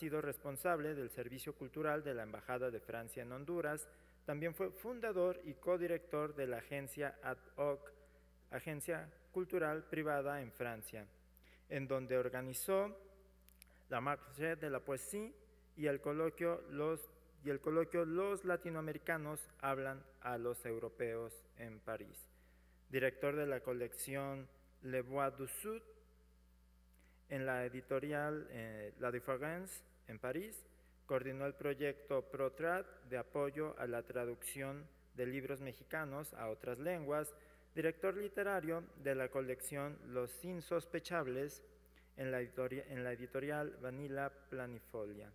sido responsable del Servicio Cultural de la Embajada de Francia en Honduras. También fue fundador y codirector de la agencia Ad hoc, Agencia Cultural Privada en Francia, en donde organizó la Marche de la Poesía y el coloquio Los y el coloquio Los latinoamericanos hablan a los europeos en París. Director de la colección Le Bois du Sud en la editorial eh, La Difference en París, coordinó el proyecto ProTrad de apoyo a la traducción de libros mexicanos a otras lenguas, director literario de la colección Los Insospechables en la, en la editorial Vanilla Planifolia.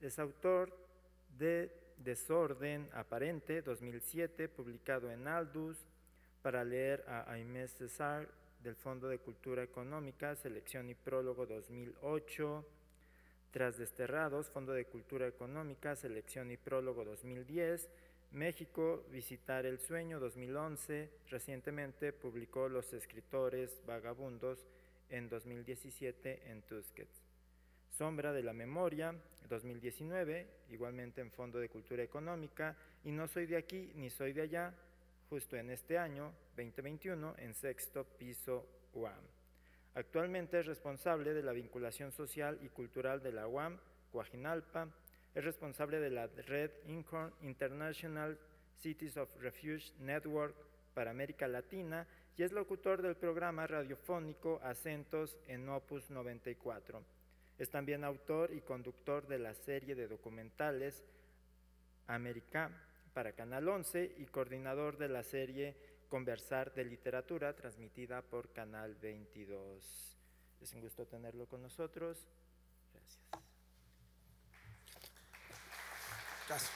Es autor de Desorden Aparente 2007, publicado en Aldus, para leer a Aimé César del Fondo de Cultura Económica, Selección y Prólogo 2008, tras Desterrados, Fondo de Cultura Económica, Selección y Prólogo 2010, México, Visitar el Sueño 2011, recientemente publicó Los Escritores Vagabundos en 2017 en Tusquets. Sombra de la Memoria 2019, igualmente en Fondo de Cultura Económica, y No Soy de aquí ni Soy de allá, justo en este año 2021 en Sexto Piso UAM. Actualmente es responsable de la vinculación social y cultural de la UAM, Guajinalpa, es responsable de la red INCORN International Cities of Refuge Network para América Latina y es locutor del programa radiofónico Acentos en Opus 94. Es también autor y conductor de la serie de documentales América para Canal 11 y coordinador de la serie conversar de literatura transmitida por Canal 22. Es un gusto tenerlo con nosotros. Gracias.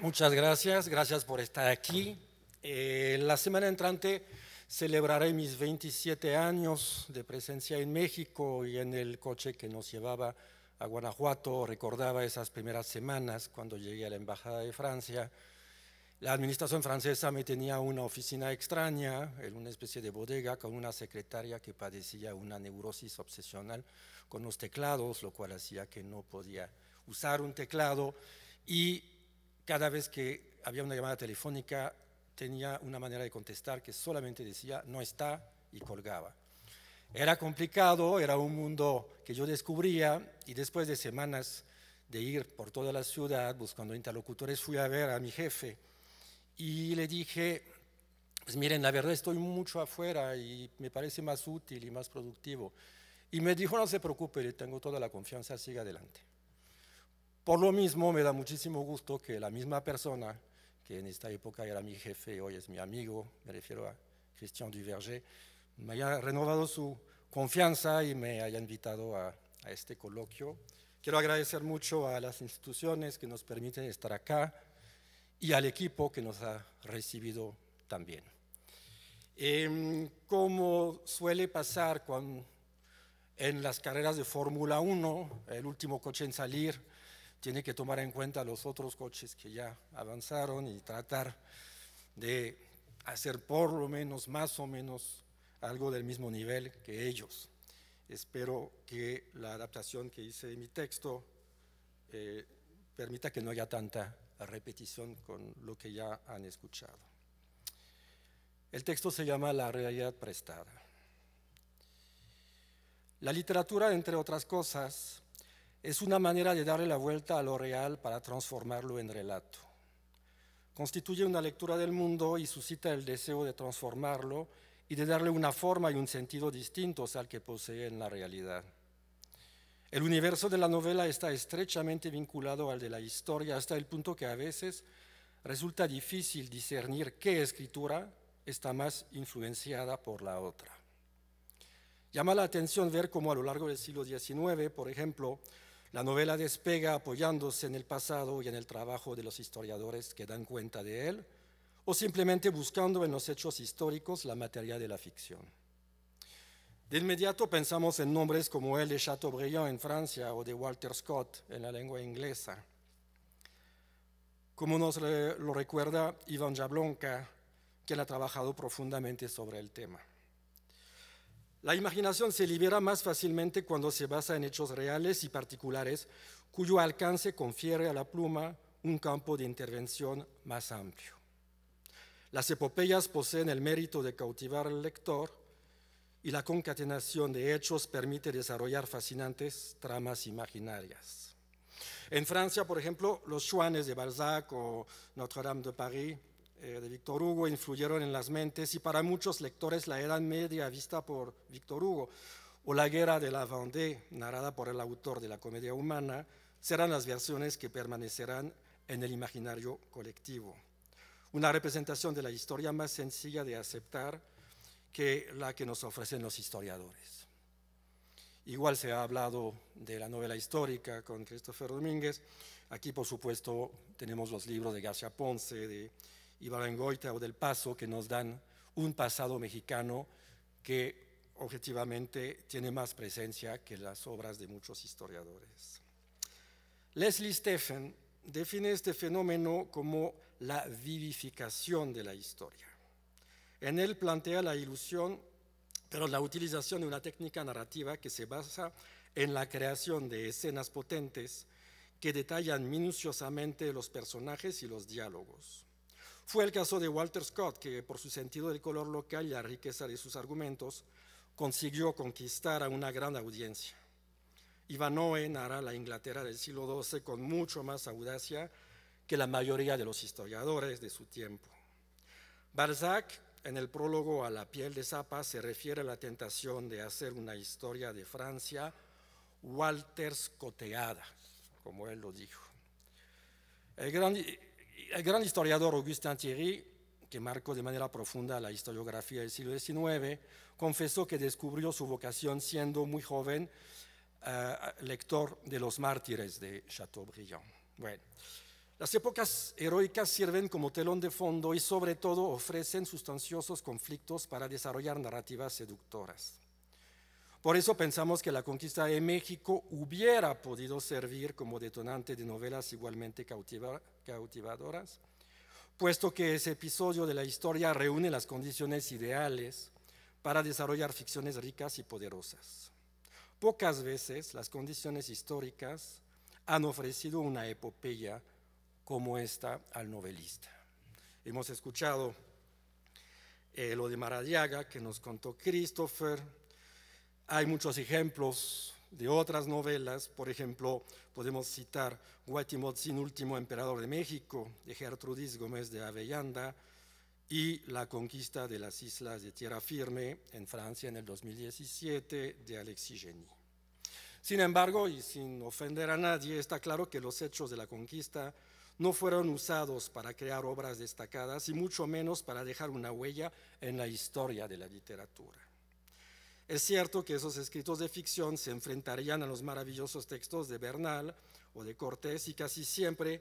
Muchas gracias, gracias por estar aquí. Eh, la semana entrante celebraré mis 27 años de presencia en México y en el coche que nos llevaba a Guanajuato, recordaba esas primeras semanas cuando llegué a la Embajada de Francia. La administración francesa me tenía una oficina extraña, en una especie de bodega, con una secretaria que padecía una neurosis obsesional con los teclados, lo cual hacía que no podía usar un teclado. Y cada vez que había una llamada telefónica, tenía una manera de contestar que solamente decía no está y colgaba. Era complicado, era un mundo que yo descubría y después de semanas de ir por toda la ciudad buscando interlocutores fui a ver a mi jefe y le dije, pues miren, la verdad estoy mucho afuera y me parece más útil y más productivo. Y me dijo, no se preocupe, le tengo toda la confianza, siga adelante. Por lo mismo, me da muchísimo gusto que la misma persona, que en esta época era mi jefe, hoy es mi amigo, me refiero a Christian Duverger, me haya renovado su confianza y me haya invitado a, este coloquio. Quiero agradecer mucho a las instituciones que nos permiten estar acá y al equipo que nos ha recibido también. Em, como suele pasar en las carreras de Fórmula 1, el último coche en salir tiene que tomar en cuenta los otros coches que ya avanzaron y tratar de hacer por lo menos, más o menos, algo del mismo nivel que ellos. Espero que la adaptación que hice de mi texto eh, permita que no haya tanta repetición con lo que ya han escuchado. El texto se llama La realidad prestada. La literatura, entre otras cosas, es una manera de darle la vuelta a lo real para transformarlo en relato. Constituye una lectura del mundo y suscita el deseo de transformarlo y de darle una forma y un sentido distintos al que posee en la realidad. El universo de la novela está estrechamente vinculado al de la historia hasta el punto que a veces resulta difícil discernir qué escritura está más influenciada por la otra. Llama la atención ver cómo a lo largo del siglo XIX, por ejemplo, la novela despega apoyándose en el pasado y en el trabajo de los historiadores que dan cuenta de él, o simplemente buscando en los hechos históricos la materia de la ficción. De inmediato pensamos en nombres como el de Chateaubriand en Francia o de Walter Scott en la lengua inglesa. Como nos lo recuerda Iván Jablonka, quien ha trabajado profundamente sobre el tema. La imaginación se libera más fácilmente cuando se basa en hechos reales y particulares cuyo alcance confiere a la pluma un campo de intervención más amplio. Las epopeyas poseen el mérito de cautivar al lector y la concatenación de hechos permite desarrollar fascinantes tramas imaginarias. En Francia, por ejemplo, los Juanes de Balzac o Notre Dame de Paris eh, de Victor Hugo influyeron en las mentes y para muchos lectores la Edad Media vista por Victor Hugo o la Guerra de la Vendée, narrada por el autor de la Comedia Humana, serán las versiones que permanecerán en el imaginario colectivo una representación de la historia más sencilla de aceptar que la que nos ofrecen los historiadores. Igual se ha hablado de la novela histórica con Christopher Domínguez. Aquí, por supuesto, tenemos los libros de García Ponce, de goita o del Paso, que nos dan un pasado mexicano que objetivamente tiene más presencia que las obras de muchos historiadores. Leslie Stephen define este fenómeno como la vivificación de la historia. En él plantea la ilusión, pero la utilización de una técnica narrativa que se basa en la creación de escenas potentes que detallan minuciosamente los personajes y los diálogos. Fue el caso de Walter Scott, que por su sentido del color local y la riqueza de sus argumentos, consiguió conquistar a una gran audiencia. Ivanhoe narra la Inglaterra del siglo XII con mucho más audacia que la mayoría de los historiadores de su tiempo. Balzac, en el prólogo a La piel de zapa, se refiere a la tentación de hacer una historia de Francia Walter coteada, como él lo dijo. el gran historiador Augustin Thierry, que marcó de manera profunda la historiografía del siglo XIX, confesó que descubrió su vocación siendo muy joven eh, lector de los mártires de Chateaubriand. las épocas heroicas sirven como telón de fondo y sobre todo ofrecen sustanciosos conflictos para desarrollar narrativas seductoras. Por eso pensamos que la conquista de México hubiera podido servir como detonante de novelas igualmente cautivadoras, puesto que ese episodio de la historia reúne las condiciones ideales para desarrollar ficciones ricas y poderosas pocas veces las condiciones históricas han ofrecido una epopeya como esta al novelista. Hemos escuchado eh, lo de Maradiaga que nos contó Christopher. Hay muchos ejemplos de otras novelas, por ejemplo, podemos citar sin último emperador de México, de Gertrudis Gómez de Avellanda, y La conquista de las islas de tierra firme en Francia en el 2017 de Alexis Genie. Sin embargo, y sin ofender a nadie, está claro que los hechos de la conquista no fueron usados para crear obras destacadas y mucho menos para dejar una huella en la historia de la literatura. Es cierto que esos escritos de ficción se enfrentarían a los maravillosos textos de Bernal o de Cortés y casi siempre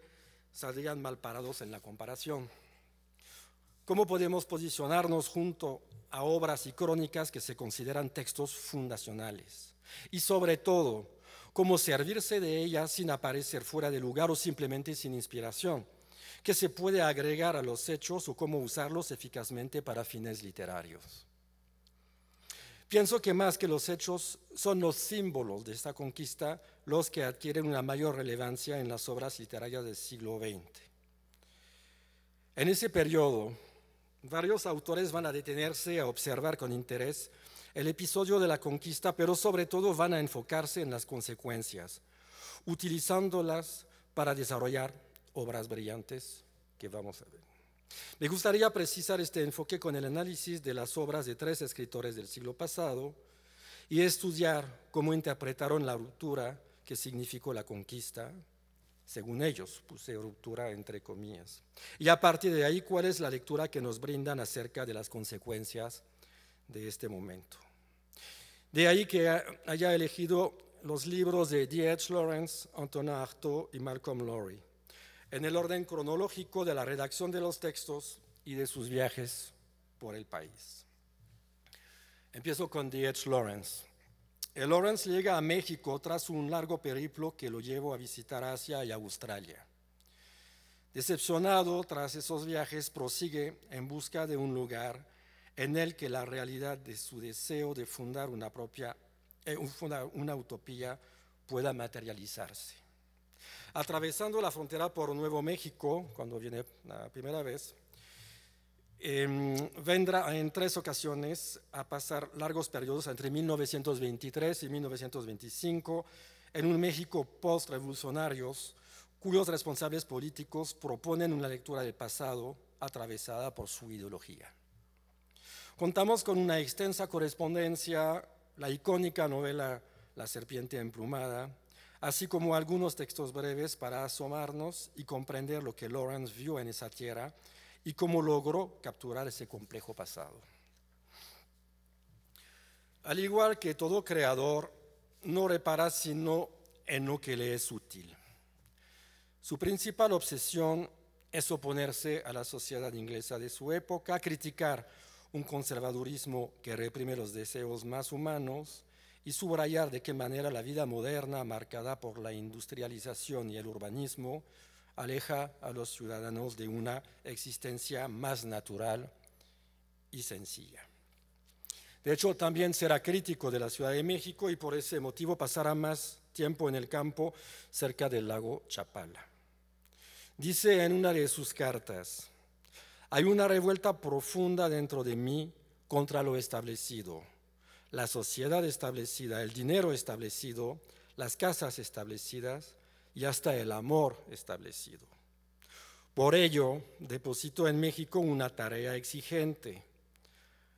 saldrían mal parados en la comparación. ¿Cómo podemos posicionarnos junto a obras y crónicas que se consideran textos fundacionales? Y sobre todo, cómo servirse de ella sin aparecer fuera de lugar o simplemente sin inspiración, que se puede agregar a los hechos o cómo usarlos eficazmente para fines literarios. Pienso que más que los hechos son los símbolos de esta conquista los que adquieren una mayor relevancia en las obras literarias del siglo XX. En ese periodo, varios autores van a detenerse a observar con interés el episodio de la conquista, pero sobre todo van a enfocarse en las consecuencias, utilizándolas para desarrollar obras brillantes que vamos a ver. Me gustaría precisar este enfoque con el análisis de las obras de tres escritores del siglo pasado y estudiar cómo interpretaron la ruptura que significó la conquista, según ellos, puse ruptura entre comillas. Y a partir de ahí, ¿cuál es la lectura que nos brindan acerca de las consecuencias de este momento. De ahí que haya elegido los libros de H. Lawrence, Anton Artaud y Malcolm Lowry, en el orden cronológico de la redacción de los textos y de sus viajes por el país. Empiezo con H. Lawrence. El Lawrence llega a México tras un largo periplo que lo llevó a visitar Asia y Australia. Decepcionado tras esos viajes, prosigue en busca de un lugar en el que la realidad de su deseo de fundar una propia, eh, una utopía pueda materializarse. Atravesando la frontera por Nuevo México, cuando viene la primera vez, em, vendrá en tres ocasiones a pasar largos periodos entre 1923 y 1925 en un México post revolucionario cuyos responsables políticos proponen una lectura del pasado atravesada por su ideología. Contamos con una extensa correspondencia, la icónica novela La serpiente emplumada, así como algunos textos breves para asomarnos y comprender lo que Lawrence vio en esa tierra y cómo logró capturar ese complejo pasado. Al igual que todo creador, no repara sino en lo que le es útil. Su principal obsesión es oponerse a la sociedad inglesa de su época, criticar un conservadurismo que reprime los deseos más humanos y subrayar de qué manera la vida moderna, marcada por la industrialización y el urbanismo, aleja a los ciudadanos de una existencia más natural y sencilla. De hecho, también será crítico de la Ciudad de México y por ese motivo pasará más tiempo en el campo cerca del lago Chapala. Dice en una de sus cartas, hay una revuelta profunda dentro de mí contra lo establecido, la sociedad establecida, el dinero establecido, las casas establecidas y hasta el amor establecido. Por ello, deposito en México una tarea exigente,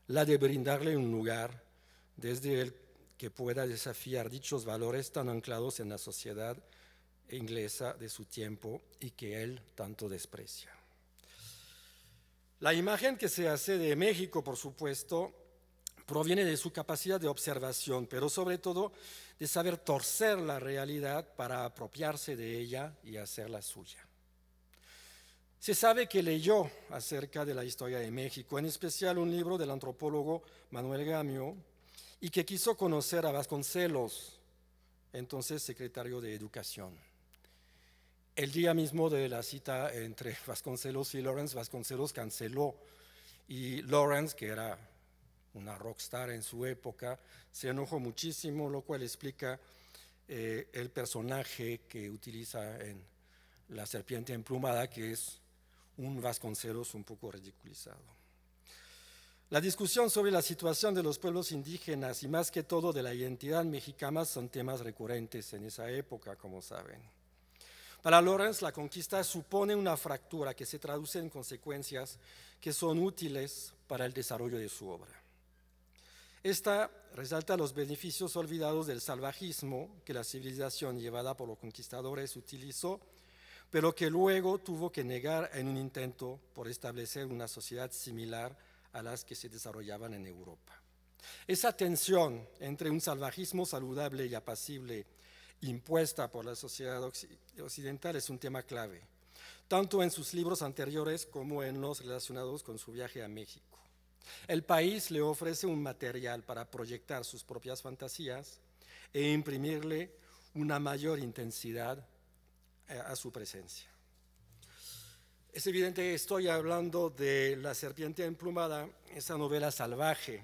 la de brindarle un lugar desde el que pueda desafiar dichos valores tan anclados en la sociedad inglesa de su tiempo y que él tanto desprecia. La imagen que se hace de México, por supuesto, proviene de su capacidad de observación, pero sobre todo de saber torcer la realidad para apropiarse de ella y hacerla suya. Se sabe que leyó acerca de la historia de México, en especial un libro del antropólogo Manuel Gamio, y que quiso conocer a Vasconcelos, entonces secretario de Educación. El día mismo de la cita entre Vasconcelos y Lawrence, Vasconcelos canceló y Lawrence, que era una rockstar en su época, se enojó muchísimo, lo cual explica eh, el personaje que utiliza en La Serpiente Emplumada, que es un Vasconcelos un poco ridiculizado. La discusión sobre la situación de los pueblos indígenas y más que todo de la identidad mexicana son temas recurrentes en esa época, como saben. Para Lawrence, la conquista supone una fractura que se traduce en consecuencias que son útiles para el desarrollo de su obra. Esta resalta los beneficios olvidados del salvajismo que la civilización llevada por los conquistadores utilizó, pero que luego tuvo que negar en un intento por establecer una sociedad similar a las que se desarrollaban en Europa. Esa tensión entre un salvajismo saludable y apacible impuesta por la sociedad occidental es un tema clave, tanto en sus libros anteriores como en los relacionados con su viaje a México. El país le ofrece un material para proyectar sus propias fantasías e imprimirle una mayor intensidad eh, a su presencia. Es evidente que estoy hablando de La serpiente emplumada, esa novela salvaje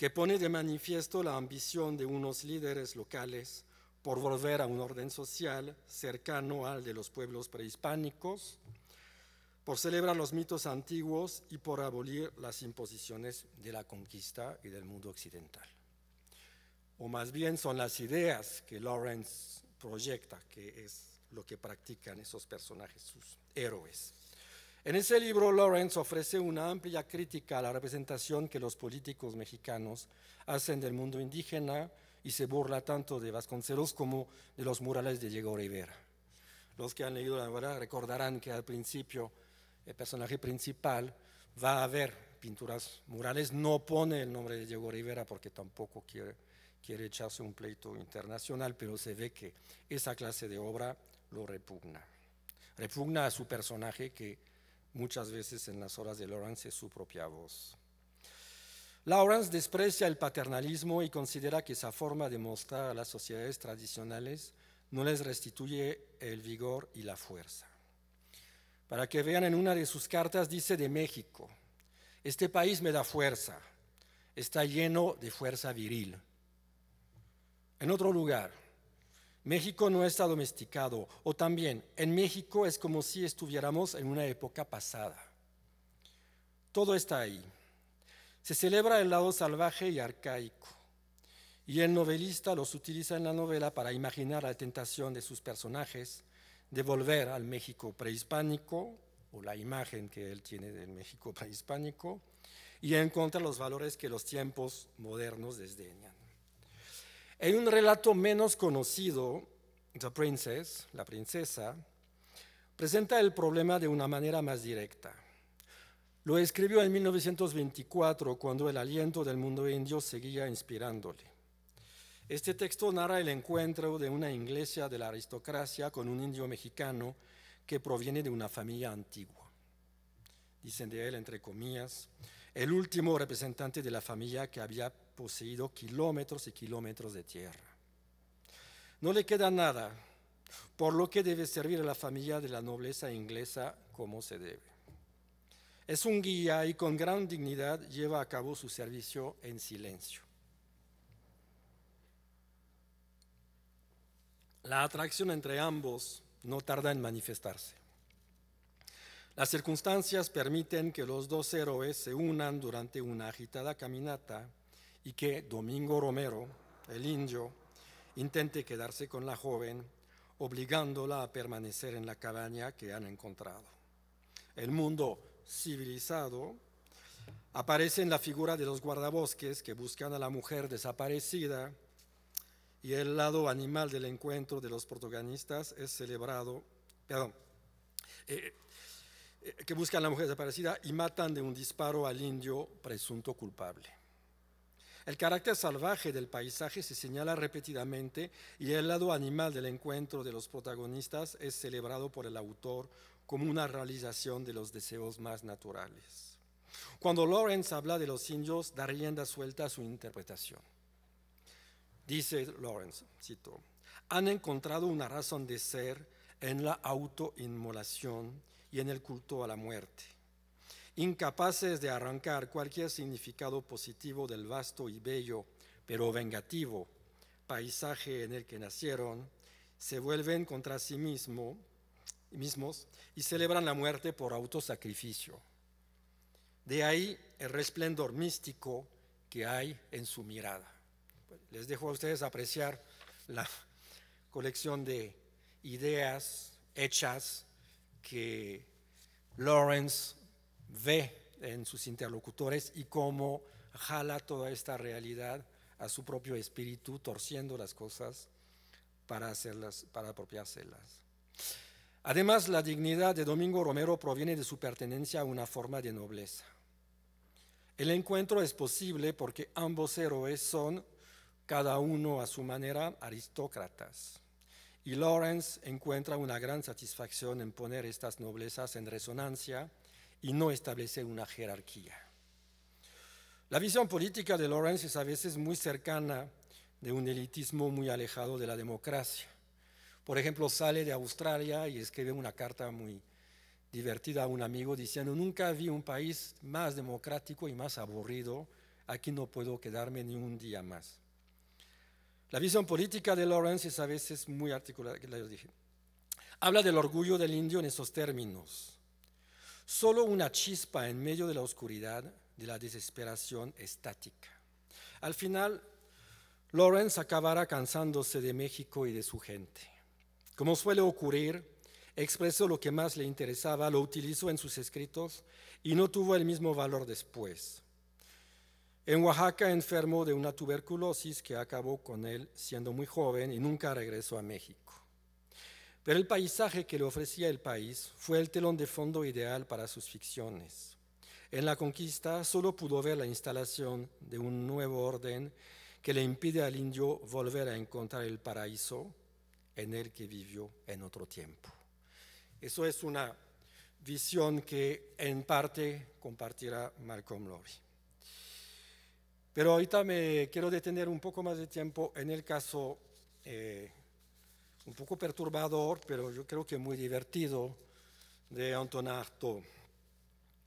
que pone de manifiesto la ambición de unos líderes locales por volver a un orden social cercano al de los pueblos prehispánicos, por celebrar los mitos antiguos y por abolir las imposiciones de la conquista y del mundo occidental. O más bien son las ideas que Lawrence proyecta, que es lo que practican esos personajes, sus héroes. En ese libro, Lawrence ofrece una amplia crítica a la representación que los políticos mexicanos hacen del mundo indígena y se burla tanto de Vasconcelos como de los murales de Diego Rivera. Los que han leído la novela recordarán que al principio el personaje principal va a ver pinturas murales, no pone el nombre de Diego Rivera porque tampoco quiere, quiere echarse un pleito internacional, pero se ve que esa clase de obra lo repugna. Repugna a su personaje que Muchas veces en las horas de Lawrence es su propia voz. Lawrence desprecia el paternalismo y considera que esa forma de mostrar a las sociedades tradicionales no les restituye el vigor y la fuerza. Para que vean en una de sus cartas dice de México, este país me da fuerza, está lleno de fuerza viril. En otro lugar, México no está domesticado. O también, en México es como si estuviéramos en una época pasada. Todo está ahí. Se celebra el lado salvaje y arcaico. Y el novelista los utiliza en la novela para imaginar la tentación de sus personajes de volver al México prehispánico, o la imagen que él tiene del México prehispánico, y encontrar los valores que los tiempos modernos desdeñan. En un relato menos conocido, The Princess, la princesa, presenta el problema de una manera más directa. Lo escribió en 1924, cuando el aliento del mundo indio seguía inspirándole. Este texto narra el encuentro de una iglesia de la aristocracia con un indio mexicano que proviene de una familia antigua. Dicen de él, entre comillas, el último representante de la familia que había poseído kilómetros y kilómetros de tierra. No le queda nada, por lo que debe servir a la familia de la nobleza inglesa como se debe. Es un guía y con gran dignidad lleva a cabo su servicio en silencio. La atracción entre ambos no tarda en manifestarse. Las circunstancias permiten que los dos héroes se unan durante una agitada caminata y que Domingo Romero, el indio, intente quedarse con la joven, obligándola a permanecer en la cabaña que han encontrado. El mundo civilizado aparece en la figura de los guardabosques que buscan a la mujer desaparecida y el lado animal del encuentro de los protagonistas es celebrado, perdón, eh, eh, que buscan a la mujer desaparecida y matan de un disparo al indio presunto culpable. El carácter salvaje del paisaje se señala repetidamente y el lado animal del encuentro de los protagonistas es celebrado por el autor como una realización de los deseos más naturales. Cuando Lawrence habla de los indios, da rienda suelta a su interpretación. Dice Lawrence, cito, han encontrado una razón de ser en la autoinmolación y en el culto a la muerte incapaces de arrancar cualquier significado positivo del vasto y bello, pero vengativo, paisaje en el que nacieron, se vuelven contra sí mismos y celebran la muerte por autosacrificio. De ahí el resplendor místico que hay en su mirada. Pues, les dejo a ustedes apreciar la colección de ideas hechas que Lawrence ve en sus interlocutores y cómo jala toda esta realidad a su propio espíritu, torciendo las cosas para, hacerlas, para apropiárselas. Además, la dignidad de Domingo Romero proviene de su pertenencia a una forma de nobleza. El encuentro es posible porque ambos héroes son, cada uno a su manera, aristócratas. Y Lawrence encuentra una gran satisfacción en poner estas noblezas en resonancia y no establecer una jerarquía. La visión política de Lawrence es a veces muy cercana de un elitismo muy alejado de la democracia. Por ejemplo, sale de Australia y escribe una carta muy divertida a un amigo diciendo, nunca vi un país más democrático y más aburrido, aquí no puedo quedarme ni un día más. La visión política de Lawrence es a veces muy articulada, Habla del orgullo del indio en esos términos. Solo una chispa en medio de la oscuridad de la desesperación estática. Al final, Lawrence acabará cansándose de México y de su gente. Como suele ocurrir, expresó lo que más le interesaba, lo utilizó en sus escritos y no tuvo el mismo valor después. En Oaxaca enfermó de una tuberculosis que acabó con él siendo muy joven y nunca regresó a México. Pero el paisaje que le ofrecía el país fue el telón de fondo ideal para sus ficciones. En la conquista solo pudo ver la instalación de un nuevo orden que le impide al indio volver a encontrar el paraíso en el que vivió en otro tiempo. Eso es una visión que en parte compartirá Malcolm Lowry. Pero ahorita me quiero detener un poco más de tiempo en el caso eh, un poco perturbador, pero yo creo que muy divertido, de anton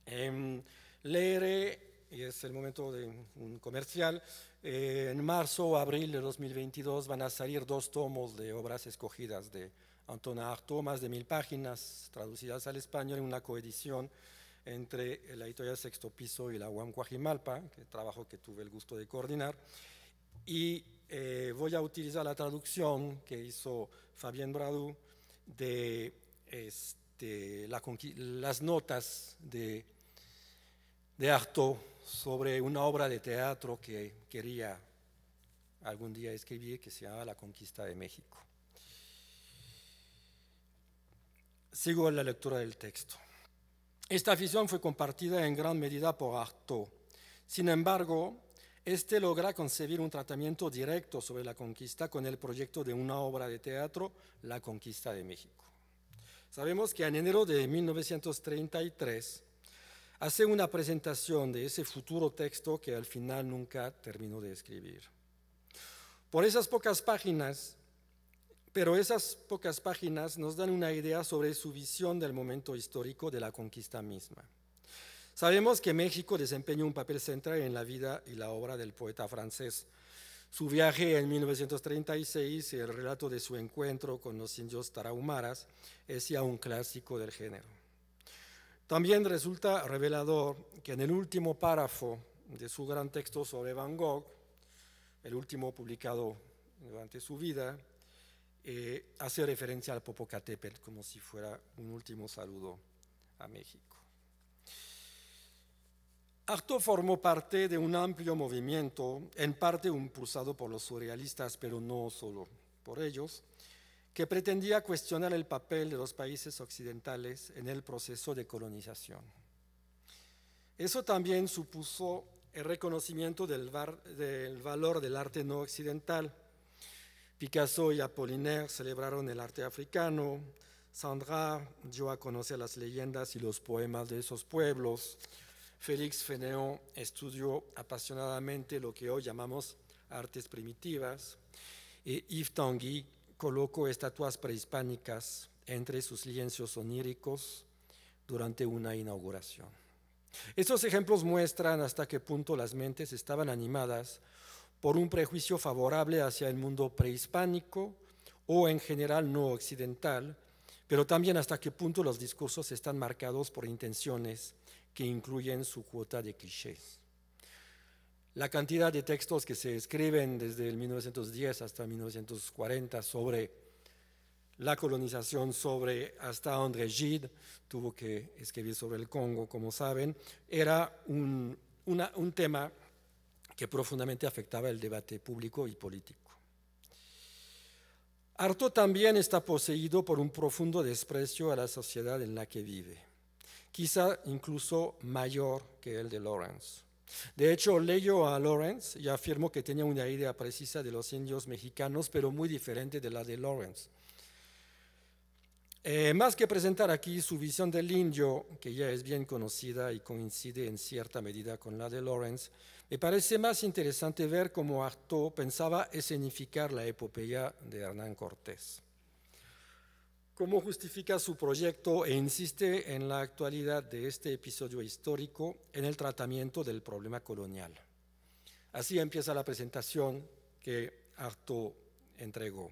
Eh, leeré, y es el momento de un comercial, en marzo o abril de 2022 van a salir dos tomos de obras escogidas de anton arto más de mil páginas traducidas al español en una coedición entre la editorial Sexto Piso y la Juan cuajimalpa que trabajo que tuve el gusto de coordinar. Y eh, voy a utilizar la traducción que hizo Fabián Bradu de este, las notas de, de Artaud sobre una obra de teatro que quería algún día escribir que se llama La conquista de México. Sigo en la lectura del texto. Esta afición fue compartida en gran medida por Artaud. Sin embargo, este logra concebir un tratamiento directo sobre la conquista con el proyecto de una obra de teatro, La Conquista de México. Sabemos que en enero de 1933 hace una presentación de ese futuro texto que al final nunca terminó de escribir. Por esas pocas páginas, pero esas pocas páginas nos dan una idea sobre su visión del momento histórico de la conquista misma. Sabemos que México desempeñó un papel central en la vida y la obra del poeta francés. Su viaje en 1936 y el relato de su encuentro con los indios tarahumaras es ya un clásico del género. También resulta revelador que en el último párrafo de su gran texto sobre Van Gogh, el último publicado durante su vida, eh, hace referencia al Popocatépetl como si fuera un último saludo a México. Arto formó parte de un amplio movimiento, en parte impulsado por los surrealistas, pero no solo por ellos, que pretendía cuestionar el papel de los países occidentales en el proceso de colonización. Eso también supuso el reconocimiento del, del valor del arte no occidental. Picasso y Apollinaire celebraron el arte africano, Sandra dio a conocer las leyendas y los poemas de esos pueblos, Félix Fénéon estudió apasionadamente lo que hoy llamamos artes primitivas y Yves Tanguy colocó estatuas prehispánicas entre sus lienzos oníricos durante una inauguración. Estos ejemplos muestran hasta qué punto las mentes estaban animadas por un prejuicio favorable hacia el mundo prehispánico o en general no occidental, pero también hasta qué punto los discursos están marcados por intenciones que incluyen su cuota de clichés. La cantidad de textos que se escriben desde el 1910 hasta 1940 sobre la colonización, sobre hasta André Gide, tuvo que escribir sobre el Congo, como saben, era un, tema que profundamente afectaba el debate público y político. Arto también está poseído por un profundo desprecio a la sociedad en la que vive quizá incluso mayor que el de Lawrence. De hecho, leyó a Lawrence y afirmó que tenía una idea precisa de los indios mexicanos, pero muy diferente de la de Lawrence. Eh, más que presentar aquí su visión del indio, que ya es bien conocida y coincide en cierta medida con la de Lawrence, me parece más interesante ver cómo Artaud pensaba escenificar la epopeya de Hernán Cortés cómo justifica su proyecto e insiste en la actualidad de este episodio histórico en el tratamiento del problema colonial. Así empieza la presentación que Arto entregó.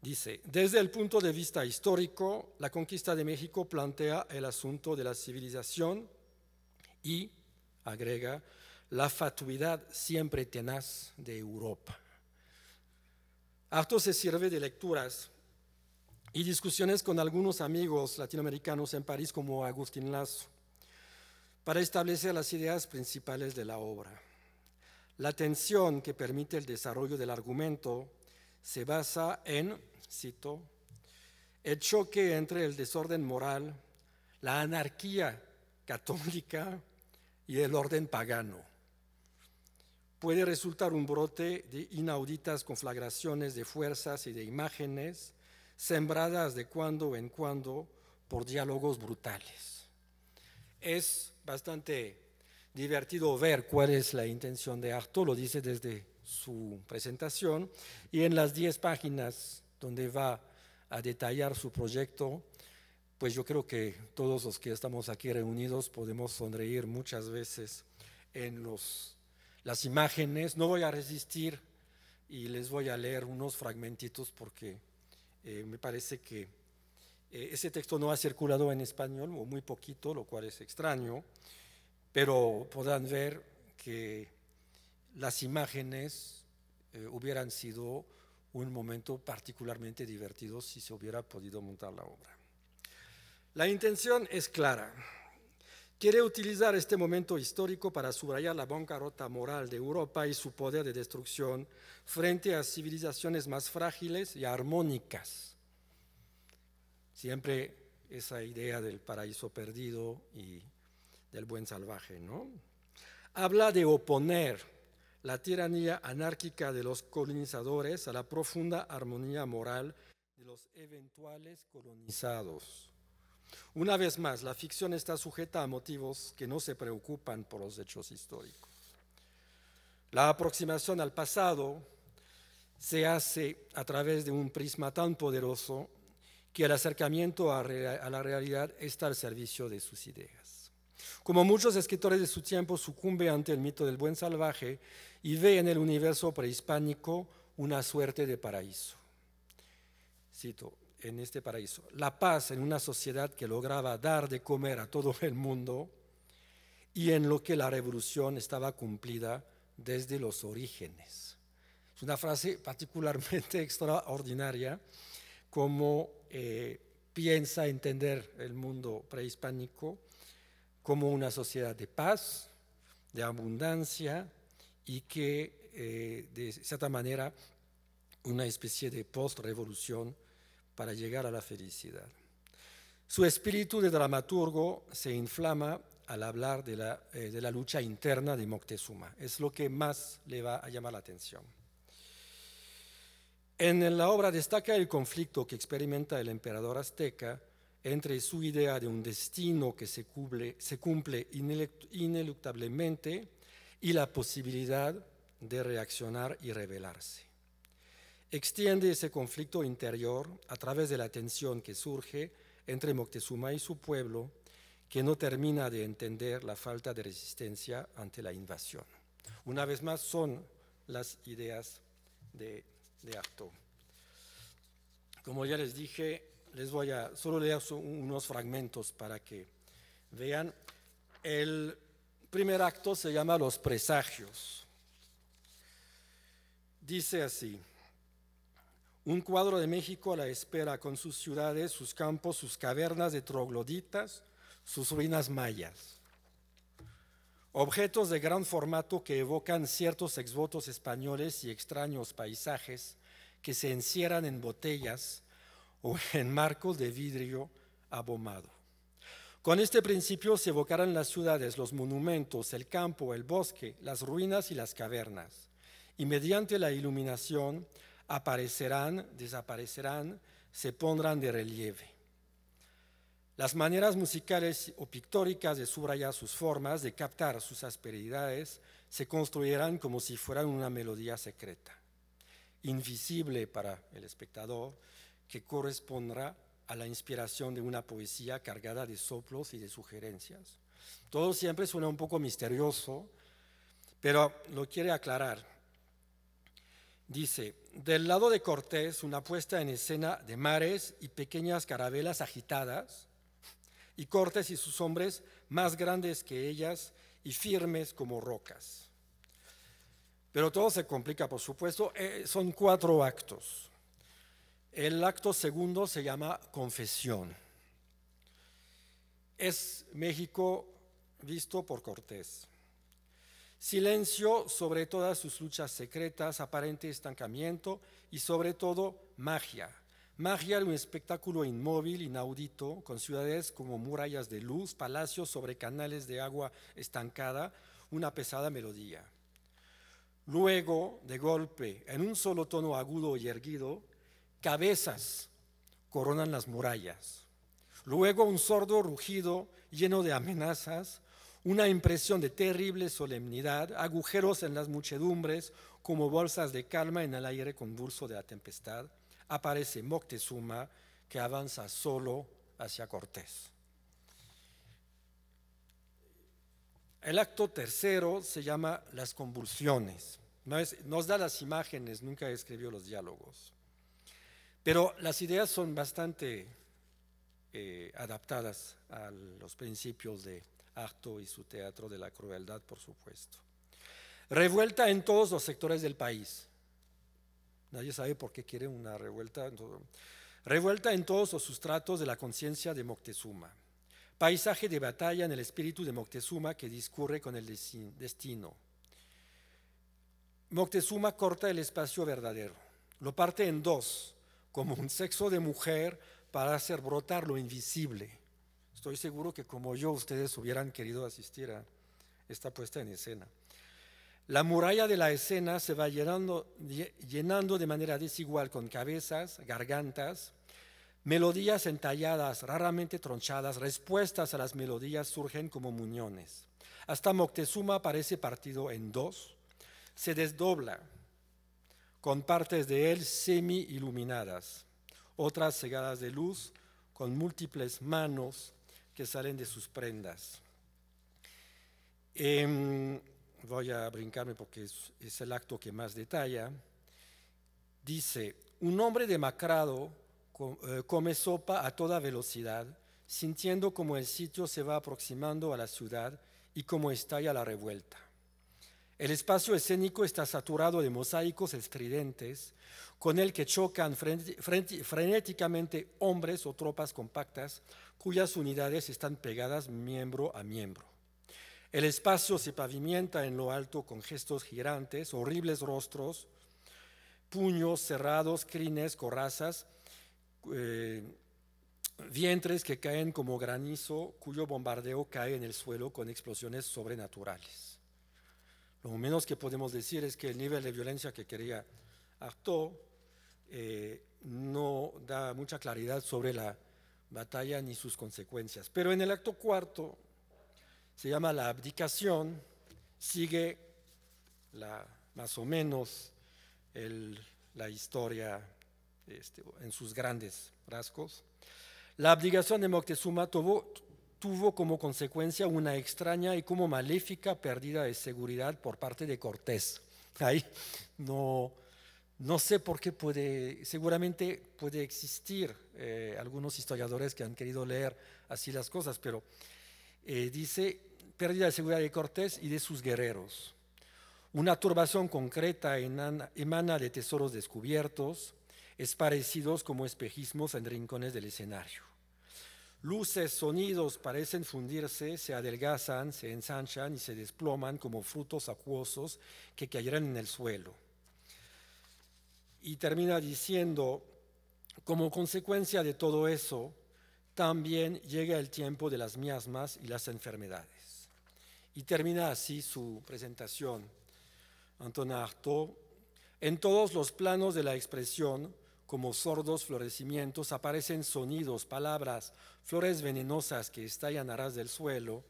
Dice, desde el punto de vista histórico, la conquista de México plantea el asunto de la civilización y, agrega, la fatuidad siempre tenaz de Europa. Arto se sirve de lecturas y discusiones con algunos amigos latinoamericanos en París como Agustín Lazo para establecer las ideas principales de la obra. La tensión que permite el desarrollo del argumento se basa en, cito, el choque entre el desorden moral, la anarquía católica y el orden pagano. Puede resultar un brote de inauditas conflagraciones de fuerzas y de imágenes sembradas de cuando en cuando por diálogos brutales. Es bastante divertido ver cuál es la intención de Arto, lo dice desde su presentación, y en las 10 páginas donde va a detallar su proyecto, pues yo creo que todos los que estamos aquí reunidos podemos sonreír muchas veces en los, las imágenes. No voy a resistir y les voy a leer unos fragmentitos porque eh, me parece que eh, ese texto no ha circulado en español, o muy poquito, lo cual es extraño, pero podrán ver que las imágenes eh, hubieran sido un momento particularmente divertido si se hubiera podido montar la obra. La intención es clara. Quiere utilizar este momento histórico para subrayar la bancarrota moral de Europa y su poder de destrucción frente a civilizaciones más frágiles y armónicas. Siempre esa idea del paraíso perdido y del buen salvaje, ¿no? Habla de oponer la tiranía anárquica de los colonizadores a la profunda armonía moral de los eventuales colonizados. Una vez más, la ficción está sujeta a motivos que no se preocupan por los hechos históricos. La aproximación al pasado se hace a través de un prisma tan poderoso que el acercamiento a, la realidad está al servicio de sus ideas. Como muchos escritores de su tiempo, sucumbe ante el mito del buen salvaje y ve en el universo prehispánico una suerte de paraíso. Cito, en este paraíso. La paz en una sociedad que lograba dar de comer a todo el mundo y en lo que la revolución estaba cumplida desde los orígenes. Es una frase particularmente extraordinaria como eh, piensa entender el mundo prehispánico como una sociedad de paz, de abundancia y que eh, de cierta manera una especie de post-revolución para llegar a la felicidad. Su espíritu de dramaturgo se inflama al hablar de la, eh, de la, lucha interna de Moctezuma. Es lo que más le va a llamar la atención. En la obra destaca el conflicto que experimenta el emperador azteca entre su idea de un destino que se cumple, se cumple ineluctablemente y la posibilidad de reaccionar y rebelarse extiende ese conflicto interior a través de la tensión que surge entre Moctezuma y su pueblo, que no termina de entender la falta de resistencia ante la invasión. Una vez más, son las ideas de, de Como ya les dije, les voy a solo leer unos fragmentos para que vean. El primer acto se llama Los presagios. Dice así. Un cuadro de México a la espera con sus ciudades, sus campos, sus cavernas de trogloditas, sus ruinas mayas. Objetos de gran formato que evocan ciertos exvotos españoles y extraños paisajes que se encierran en botellas o en marcos de vidrio abomado. Con este principio se evocarán las ciudades, los monumentos, el campo, el bosque, las ruinas y las cavernas. Y mediante la iluminación aparecerán, desaparecerán, se pondrán de relieve. Las maneras musicales o pictóricas de subrayar sus formas, de captar sus asperidades, se construirán como si fueran una melodía secreta, invisible para el espectador, que corresponderá a la inspiración de una poesía cargada de soplos y de sugerencias. Todo siempre suena un poco misterioso, pero lo quiere aclarar. Dice, del lado de Cortés, una puesta en escena de mares y pequeñas carabelas agitadas, y Cortés y sus hombres más grandes que ellas y firmes como rocas. Pero todo se complica, por supuesto, eh, son cuatro actos. El acto segundo se llama confesión. Es México visto por Cortés. Silencio sobre todas sus luchas secretas, aparente estancamiento y sobre todo magia. Magia de un espectáculo inmóvil, inaudito, con ciudades como murallas de luz, palacios sobre canales de agua estancada, una pesada melodía. Luego, de golpe, en un solo tono agudo y erguido, cabezas coronan las murallas. Luego un sordo rugido lleno de amenazas una impresión de terrible solemnidad, agujeros en las muchedumbres como bolsas de calma en el aire convulso de la tempestad, aparece Moctezuma que avanza solo hacia Cortés. El acto tercero se llama las convulsiones. Nos da las imágenes, nunca escribió los diálogos. Pero las ideas son bastante eh, adaptadas a los principios de acto y su teatro de la crueldad, por supuesto. Revuelta en todos los sectores del país. Nadie sabe por qué quiere una revuelta. Revuelta en todos los sustratos de la conciencia de Moctezuma. Paisaje de batalla en el espíritu de Moctezuma que discurre con el destino. Moctezuma corta el espacio verdadero, lo parte en dos, como un sexo de mujer para hacer brotar lo invisible Estoy seguro que como yo ustedes hubieran querido asistir a esta puesta en escena. La muralla de la escena se va llenando, llenando de manera desigual con cabezas, gargantas, melodías entalladas, raramente tronchadas, respuestas a las melodías surgen como muñones. Hasta Moctezuma aparece partido en dos, se desdobla con partes de él semi iluminadas, otras cegadas de luz, con múltiples manos que salen de sus prendas. Em, voy a brincarme porque es, el acto que más detalla. Dice, un hombre demacrado eh, come sopa a toda velocidad, sintiendo como el sitio se va aproximando a la ciudad y como estalla la revuelta. El espacio escénico está saturado de mosaicos estridentes con el que chocan frenéticamente hombres o tropas compactas cuyas unidades están pegadas miembro a miembro. El espacio se pavimenta en lo alto con gestos girantes, horribles rostros, puños cerrados, crines, corrazas, eh, vientres que caen como granizo cuyo bombardeo cae en el suelo con explosiones sobrenaturales. Lo menos que podemos decir es que el nivel de violencia que quería acto eh, no da mucha claridad sobre la batalla ni sus consecuencias. Pero en el acto cuarto se llama la abdicación, sigue la, más o menos la historia este, en sus grandes rasgos. La abdicación de Moctezuma tuvo, tuvo como consecuencia una extraña y como maléfica pérdida de seguridad por parte de Cortés. Ahí no, no sé por qué puede, seguramente puede existir eh, algunos historiadores que han querido leer así las cosas, pero eh, dice pérdida de seguridad de Cortés y de sus guerreros. Una turbación concreta emana de tesoros descubiertos, esparecidos como espejismos en rincones del escenario. Luces, sonidos parecen fundirse, se adelgazan, se ensanchan y se desploman como frutos acuosos que caerán en el suelo. Y termina diciendo, como consecuencia de todo eso, también llega el tiempo de las miasmas y las enfermedades. Y termina así su presentación. Antonio Artaud, en todos los planos de la expresión, como sordos florecimientos aparecen sonidos, palabras, flores venenosas que estallan a ras del suelo.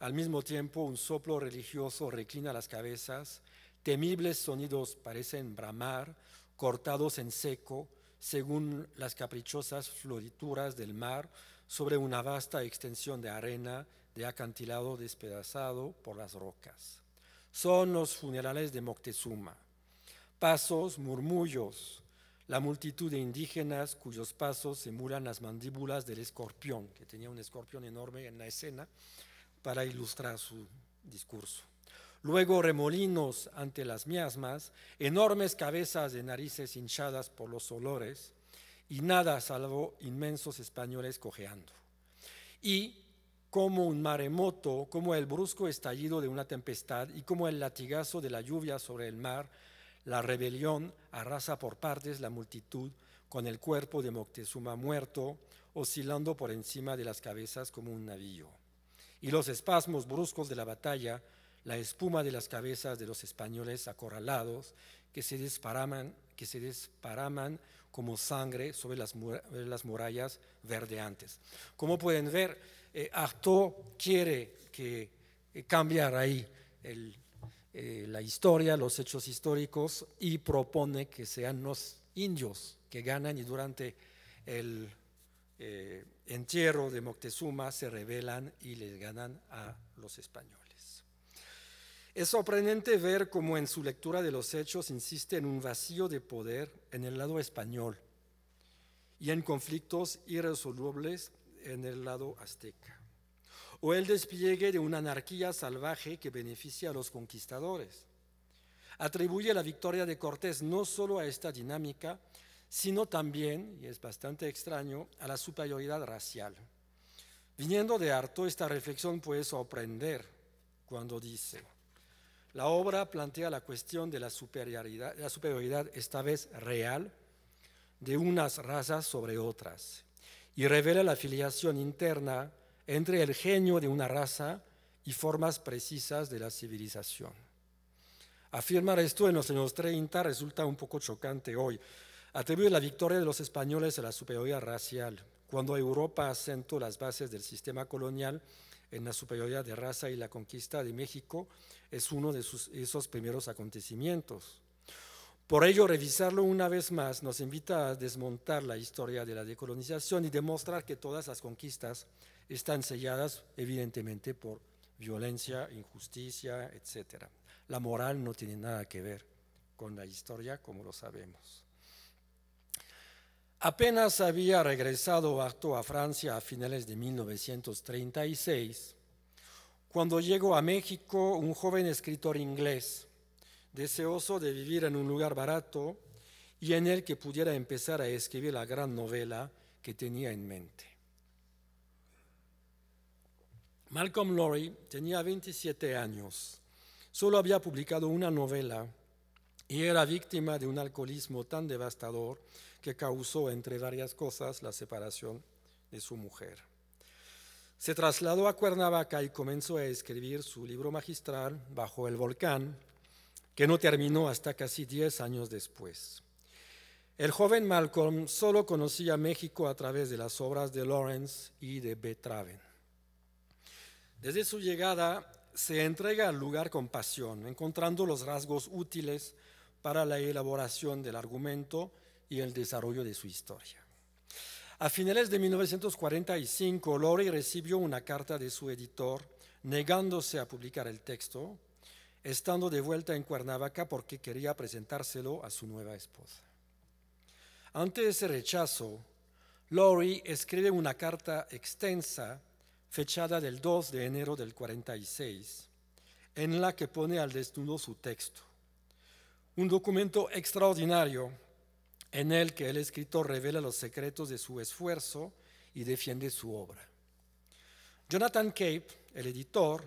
Al mismo tiempo, un soplo religioso reclina las cabezas. Temibles sonidos parecen bramar, cortados en seco, según las caprichosas florituras del mar, sobre una vasta extensión de arena, de acantilado despedazado por las rocas. Son los funerales de Moctezuma. Pasos, murmullos, la multitud de indígenas cuyos pasos emulan las mandíbulas del escorpión, que tenía un escorpión enorme en la escena, para ilustrar su discurso. Luego remolinos ante las miasmas, enormes cabezas de narices hinchadas por los olores, y nada salvo inmensos españoles cojeando. Y como un maremoto, como el brusco estallido de una tempestad y como el latigazo de la lluvia sobre el mar, la rebelión arrasa por partes la multitud con el cuerpo de Moctezuma muerto, oscilando por encima de las cabezas como un navío. Y los espasmos bruscos de la batalla, la espuma de las cabezas de los españoles acorralados que se disparaman, que se disparaman como sangre sobre las, murallas verdeantes. Como pueden ver, eh, quiere que eh, cambiar ahí el eh, la historia, los hechos históricos y propone que sean los indios que ganan y durante el eh, entierro de Moctezuma se rebelan y les ganan a los españoles. Es sorprendente ver cómo en su lectura de los hechos insiste en un vacío de poder en el lado español y en conflictos irresolubles en el lado azteca o el despliegue de una anarquía salvaje que beneficia a los conquistadores. Atribuye la victoria de Cortés no solo a esta dinámica, sino también, y es bastante extraño, a la superioridad racial. Viniendo de Harto, esta reflexión puede sorprender cuando dice, la obra plantea la cuestión de la superioridad, la superioridad esta vez real, de unas razas sobre otras y revela la filiación interna entre el genio de una raza y formas precisas de la civilización. Afirmar esto en los años 30 resulta un poco chocante hoy. Atribuir la victoria de los españoles a la superioridad racial, cuando Europa asentó las bases del sistema colonial en la superioridad de raza y la conquista de México, es uno de esos primeros acontecimientos. Por ello, revisarlo una vez más nos invita a desmontar la historia de la decolonización y demostrar que todas las conquistas están selladas evidentemente por violencia, injusticia, etc. La moral no tiene nada que ver con la historia, como lo sabemos. Apenas había regresado Artaud a Francia a finales de 1936, cuando llegó a México un joven escritor inglés, deseoso de vivir en un lugar barato y en el que pudiera empezar a escribir la gran novela que tenía en mente. Malcolm Lowry tenía 27 años, solo había publicado una novela y era víctima de un alcoholismo tan devastador que causó, entre varias cosas, la separación de su mujer. Se trasladó a Cuernavaca y comenzó a escribir su libro magistral, Bajo el Volcán, que no terminó hasta casi 10 años después. El joven Malcolm solo conocía México a través de las obras de Lawrence y de Betraven. Desde su llegada se entrega al lugar con pasión, encontrando los rasgos útiles para la elaboración del argumento y el desarrollo de su historia. A finales de 1945, Lori recibió una carta de su editor negándose a publicar el texto, estando de vuelta en Cuernavaca porque quería presentárselo a su nueva esposa. Ante ese rechazo, Lori escribe una carta extensa fechada del 2 de enero del 46, en la que pone al desnudo su texto. Un documento extraordinario en el que el escritor revela los secretos de su esfuerzo y defiende su obra. Jonathan Cape, el editor,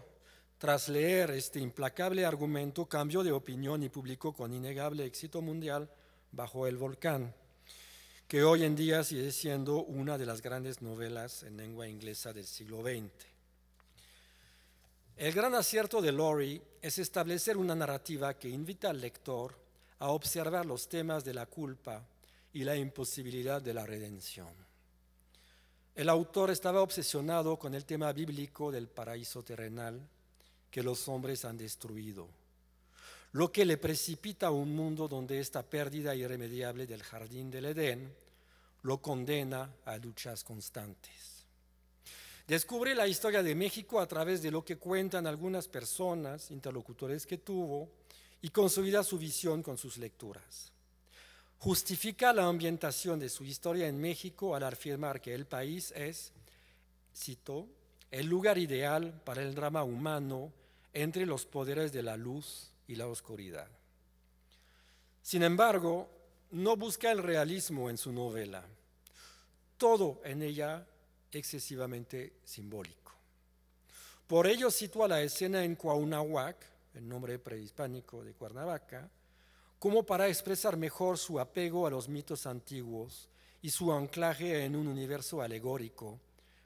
tras leer este implacable argumento, cambió de opinión y publicó con innegable éxito mundial Bajo el Volcán, que hoy en día sigue siendo una de las grandes novelas en lengua inglesa del siglo XX. El gran acierto de Lorry es establecer una narrativa que invita al lector a observar los temas de la culpa y la imposibilidad de la redención. El autor estaba obsesionado con el tema bíblico del paraíso terrenal que los hombres han destruido lo que le precipita a un mundo donde esta pérdida irremediable del jardín del Edén lo condena a luchas constantes. Descubre la historia de México a través de lo que cuentan algunas personas, interlocutores que tuvo, y consolida su visión con sus lecturas. Justifica la ambientación de su historia en México al afirmar que el país es, citó, el lugar ideal para el drama humano entre los poderes de la luz y la oscuridad. Sin embargo, no busca el realismo en su novela, todo en ella excesivamente simbólico. Por ello sitúa la escena en Cuauhnahuac, el nombre prehispánico de Cuernavaca, como para expresar mejor su apego a los mitos antiguos y su anclaje en un universo alegórico,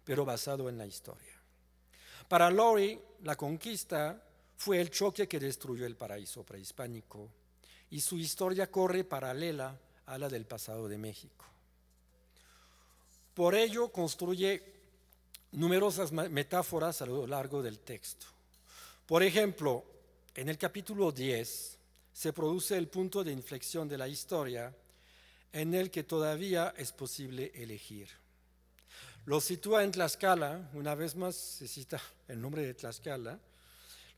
pero basado en la historia. Para Lori, la conquista fue el choque que destruyó el paraíso prehispánico y su historia corre paralela a la del pasado de México. Por ello construye numerosas metáforas a lo largo del texto. Por ejemplo, en el capítulo 10 se produce el punto de inflexión de la historia en el que todavía es posible elegir. Lo sitúa en Tlaxcala, una vez más se cita el nombre de Tlaxcala,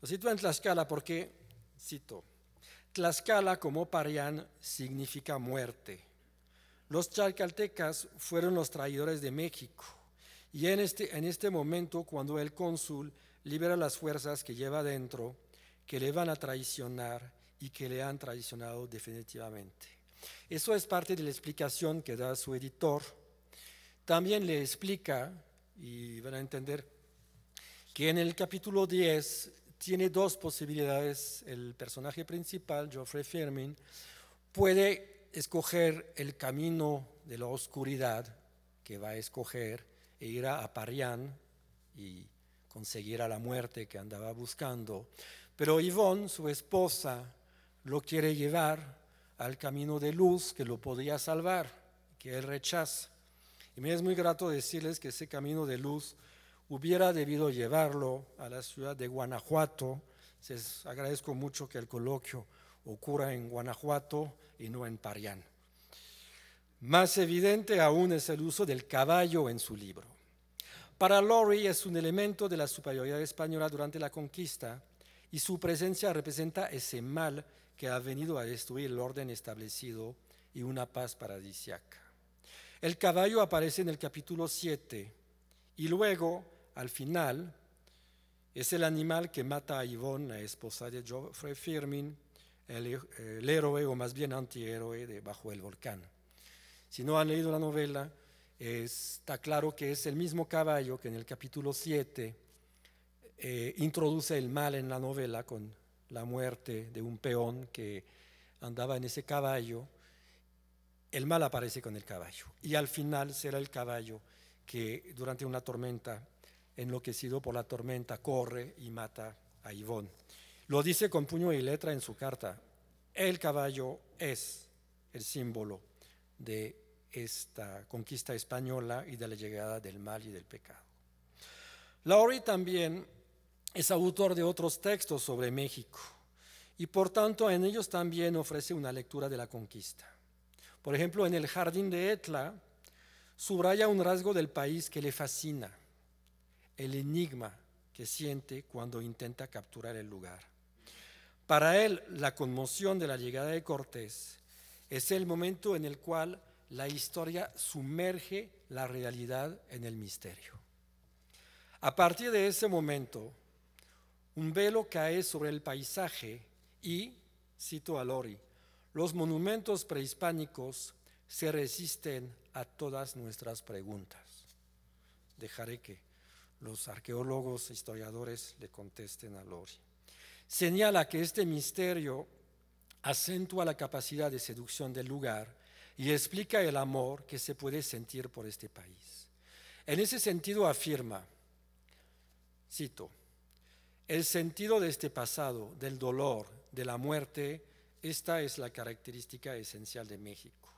lo sitúa en Tlaxcala porque, cito, Tlaxcala como Parián significa muerte. Los chalcaltecas fueron los traidores de México. Y en este, en este momento, cuando el cónsul libera las fuerzas que lleva dentro, que le van a traicionar y que le han traicionado definitivamente. Eso es parte de la explicación que da su editor. También le explica, y van a entender, que en el capítulo 10 tiene dos posibilidades. El personaje principal, Geoffrey Firmin, puede escoger el camino de la oscuridad que va a escoger e ir a Parian y conseguir a la muerte que andaba buscando. Pero Yvonne, su esposa, lo quiere llevar al camino de luz que lo podría salvar, que él rechaza. Y me es muy grato decirles que ese camino de luz hubiera debido llevarlo a la ciudad de Guanajuato. Se agradezco mucho que el coloquio ocurra en Guanajuato y no en Parián. Más evidente aún es el uso del caballo en su libro. Para Lori es un elemento de la superioridad española durante la conquista y su presencia representa ese mal que ha venido a destruir el orden establecido y una paz paradisiaca. El caballo aparece en el capítulo 7 y luego al final, es el animal que mata a Yvonne, la esposa de Geoffrey Firmin, el, héroe o más bien antihéroe de Bajo el Volcán. Si no han leído la novela, está claro que es el mismo caballo que en el capítulo 7 eh, introduce el mal en la novela con la muerte de un peón que andaba en ese caballo. El mal aparece con el caballo y al final será el caballo que durante una tormenta enloquecido por la tormenta, corre y mata a Ivón. Lo dice con puño y letra en su carta. El caballo es el símbolo de esta conquista española y de la llegada del mal y del pecado. Lauri también es autor de otros textos sobre México y por tanto en ellos también ofrece una lectura de la conquista. Por ejemplo, en El Jardín de Etla subraya un rasgo del país que le fascina el enigma que siente cuando intenta capturar el lugar. Para él, la conmoción de la llegada de Cortés es el momento en el cual la historia sumerge la realidad en el misterio. A partir de ese momento, un velo cae sobre el paisaje y, cito a Lori, los monumentos prehispánicos se resisten a todas nuestras preguntas. Dejaré que los arqueólogos, e historiadores le contesten a Lori. Señala que este misterio acentúa la capacidad de seducción del lugar y explica el amor que se puede sentir por este país. En ese sentido afirma, cito, el sentido de este pasado, del dolor, de la muerte, esta es la característica esencial de México.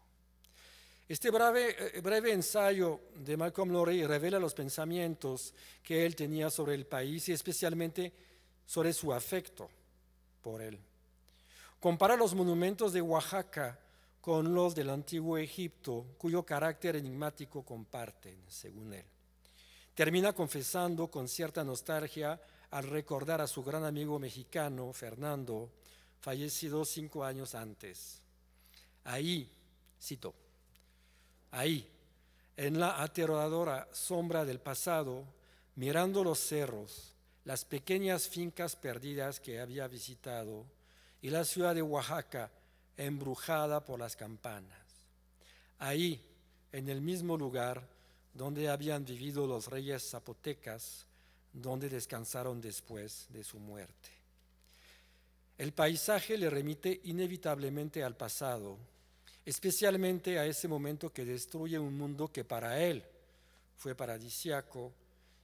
Este eh, breve, ensayo de Malcolm Lowry revela los pensamientos que él tenía sobre el país y especialmente sobre su afecto por él. Compara los monumentos de Oaxaca con los del antiguo Egipto, cuyo carácter enigmático comparten, según él. Termina confesando con cierta nostalgia al recordar a su gran amigo mexicano, Fernando, fallecido cinco años antes. Ahí, cito, ahí, en la aterradora sombra del pasado, mirando los cerros, las pequeñas fincas perdidas que había visitado y la ciudad de Oaxaca embrujada por las campanas. Ahí, en el mismo lugar donde habían vivido los reyes zapotecas, donde descansaron después de su muerte. El paisaje le remite inevitablemente al pasado, especialmente a ese momento que destruye un mundo que para él fue paradisiaco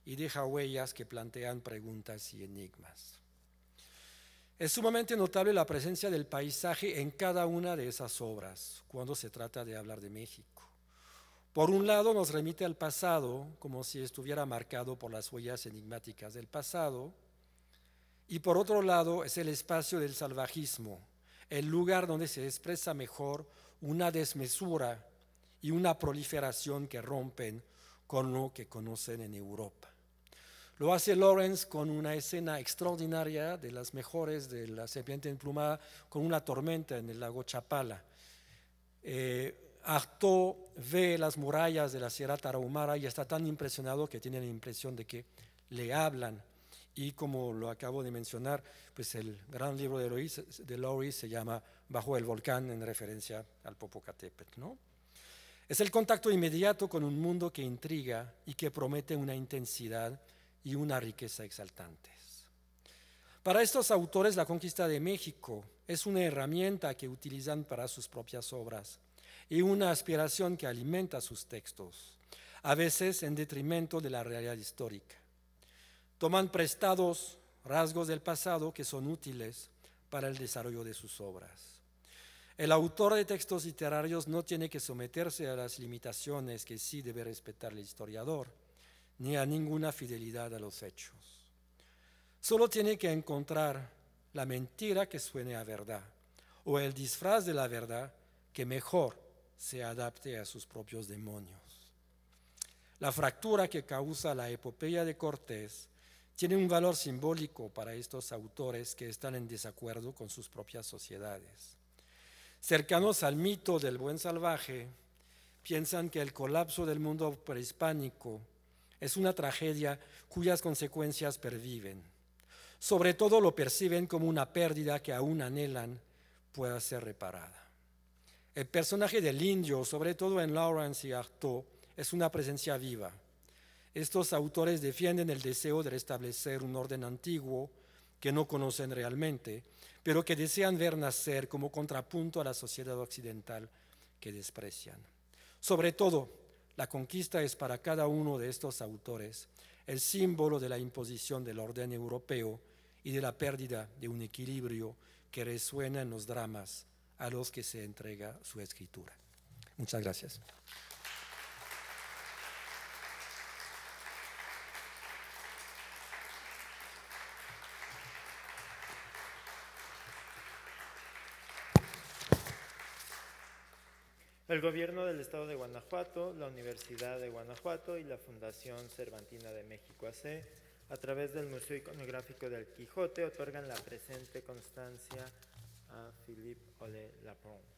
y deja huellas que plantean preguntas y enigmas. Es sumamente notable la presencia del paisaje en cada una de esas obras cuando se trata de hablar de México. Por un lado nos remite al pasado, como si estuviera marcado por las huellas enigmáticas del pasado, y por otro lado es el espacio del salvajismo, el lugar donde se expresa mejor una desmesura y una proliferación que rompen con lo que conocen en Europa. Lo hace Lawrence con una escena extraordinaria de las mejores de la serpiente emplumada con una tormenta en el lago Chapala. Eh, ve las murallas de la Sierra Tarahumara y está tan impresionado que tiene la impresión de que le hablan. Y como lo acabo de mencionar, pues el gran libro de, Lawrence de se llama bajo el volcán en referencia al Popocatépetl, ¿no? Es el contacto inmediato con un mundo que intriga y que promete una intensidad y una riqueza exaltantes. Para estos autores la conquista de México es una herramienta que utilizan para sus propias obras y una aspiración que alimenta sus textos, a veces en detrimento de la realidad histórica. Toman prestados rasgos del pasado que son útiles para el desarrollo de sus obras. El autor de textos literarios no tiene que someterse a las limitaciones que sí debe respetar el historiador, ni a ninguna fidelidad a los hechos. Solo tiene que encontrar la mentira que suene a verdad o el disfraz de la verdad que mejor se adapte a sus propios demonios. La fractura que causa la epopeya de Cortés tiene un valor simbólico para estos autores que están en desacuerdo con sus propias sociedades cercanos al mito del buen salvaje, piensan que el colapso del mundo prehispánico es una tragedia cuyas consecuencias perviven. Sobre todo lo perciben como una pérdida que aún anhelan pueda ser reparada. El personaje del indio, sobre todo en Lawrence y Artaud, es una presencia viva. Estos autores defienden el deseo de restablecer un orden antiguo que no conocen realmente, pero que desean ver nacer como contrapunto a la sociedad occidental que desprecian. Sobre todo, la conquista es para cada uno de estos autores el símbolo de la imposición del orden europeo y de la pérdida de un equilibrio que resuena en los dramas a los que se entrega su escritura. Muchas gracias. el gobierno del Estado de Guanajuato, la Universidad de Guanajuato y la Fundación Cervantina de México AC, a través del Museo Iconográfico del Quijote, otorgan la presente constancia a Philippe Ole Lapron.